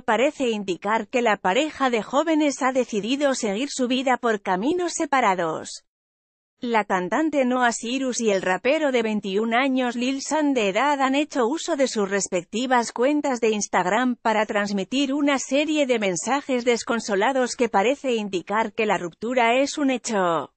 parece indicar que la pareja de jóvenes ha decidido seguir su vida por caminos separados. La cantante Noah Cyrus y el rapero de 21 años Lil San de edad han hecho uso de sus respectivas cuentas de Instagram para transmitir una serie de mensajes desconsolados que parece indicar que la ruptura es un hecho.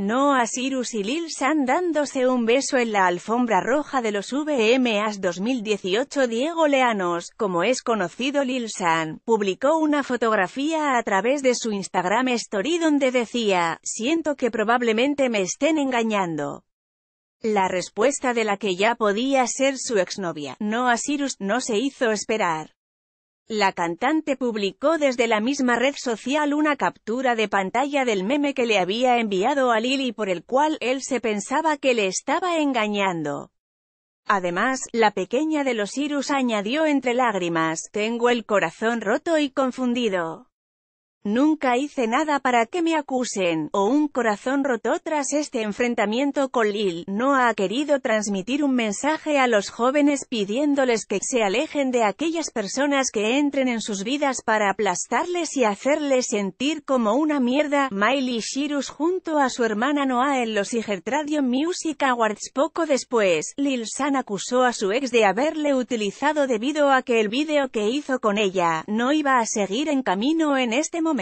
No Cyrus y Lil San dándose un beso en la alfombra roja de los VMAs 2018 Diego Leanos, como es conocido Lil San, publicó una fotografía a través de su Instagram Story donde decía, siento que probablemente me estén engañando. La respuesta de la que ya podía ser su exnovia, no Cyrus, no se hizo esperar. La cantante publicó desde la misma red social una captura de pantalla del meme que le había enviado a Lily por el cual él se pensaba que le estaba engañando. Además, la pequeña de los Irus añadió entre lágrimas, «Tengo el corazón roto y confundido». Nunca hice nada para que me acusen, o un corazón roto tras este enfrentamiento con Lil, no ha querido transmitir un mensaje a los jóvenes pidiéndoles que se alejen de aquellas personas que entren en sus vidas para aplastarles y hacerles sentir como una mierda. Miley Cyrus junto a su hermana Noah en los Igertradion Music Awards poco después, Lil San acusó a su ex de haberle utilizado debido a que el vídeo que hizo con ella, no iba a seguir en camino en este momento.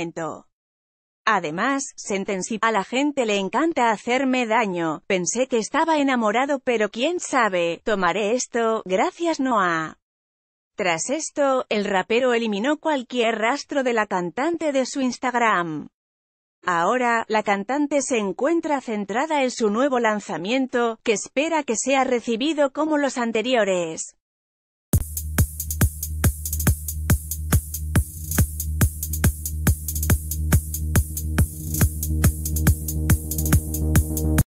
Además, Sentence a la gente le encanta hacerme daño, pensé que estaba enamorado pero quién sabe, tomaré esto, gracias Noah. Tras esto, el rapero eliminó cualquier rastro de la cantante de su Instagram. Ahora, la cantante se encuentra centrada en su nuevo lanzamiento, que espera que sea recibido como los anteriores.